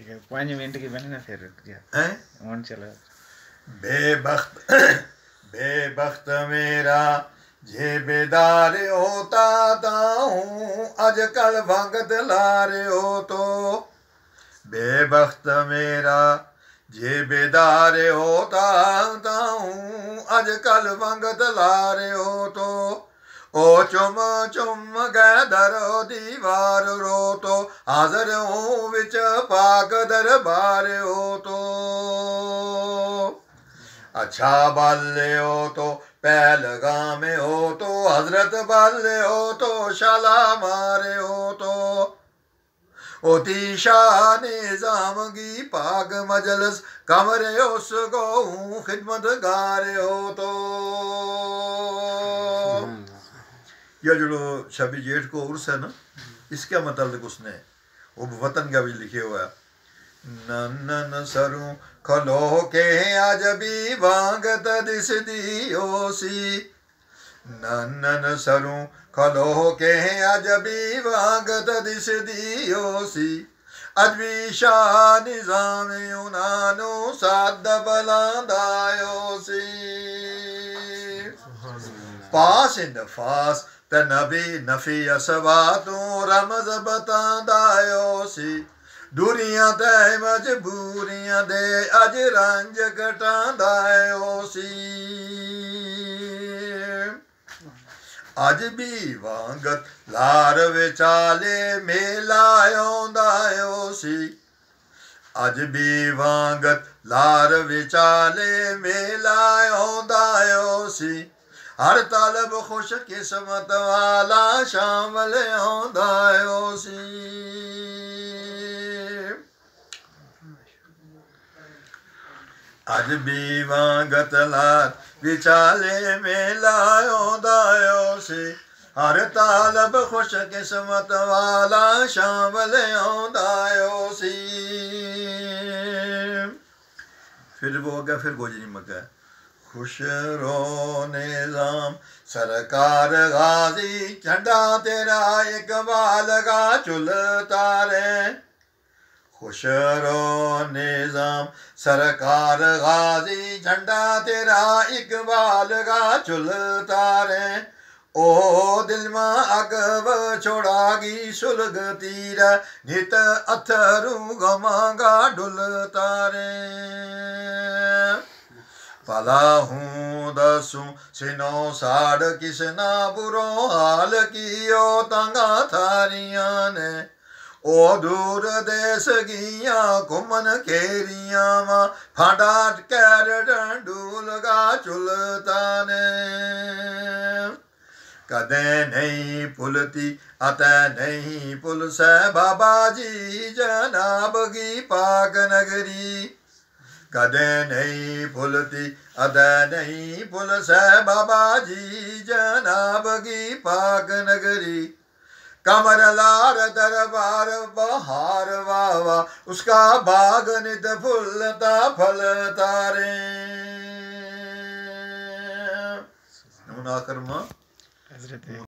ठीक है पाँच मिनट बने ना फिर रुक चला बेबख्त बेबख्त मेरा जे बेदार होता ता हूँ अजकल भगत लारे हो तो बेबख्त मेरा जे बेदार होता ता हूँ अजकल भगत लारे हो तो ओ चुम कै धरो दीवार रो तो हाजर ओ विच पाक दरबार हो तो अच्छा बल हो तो पहलगा में हो तो हजरत बल हो तो शाला मारे हो तो ओती शाह जामगी पाग मजलस कमरे उस गो खिदमत गारे हो तो हम्म। या जो छब्बीस जेठ को उर्स है ना हम्म। इसका मतलब उसने वो वतन का भी लिखे हुआ है नन्नन सरु खलो के अजबी वागत दिस दियोसी नन्नन सरु खलो के अजबी वांगत दिस दियोसी अजबी शाह निजाम उनानो साध बलादायोसी पास इन फास त नी नफ़ी असां तूं रमज़ बतांदा सी दुरियां त मजबूर ते अॼु रंज कटां सी अॼु बि वांगत लार वेचाले लयो सी अॼु बि वांगत लार वेचाले मेलायो सी हर तालब ख़ुश क़िस्मत वाला शामिल हूंदा अज अॼु बि लाल विचाले में दायो सी हर तालब ख़ुश क़िस्मत वाला शामिल हूंदा फिर वो गया फिर गोजरी मका खुश रो निजाम सरकार गाजी झंडा तेरा बाल का चुल तारे खुश रो निजाम सरकार गाजी झंडा तेरा बाल का चुल तारे ओ दिल अगब अगव छोड़ागी सुलग तीर नित अथरू गमागा डुल तारे पलाहूं दसू सिनो साढ़ किसना बुरो हाल कियो तंगा थारिया ने ओ दूर देश गिया घुमन खेरिया मां फांडा कैर डंडू लगा चुलता ने कद नहीं भुलती अत नहीं पुल से बाबा जी जनाब की पाक नगरी कदे नहीं भूलती अद नहीं भूल सह बाबा जी जना बगी पाक नगरी कमर लार दरबार बहार वावा उसका बाग नित फुलता फल तारे नमुना कर्म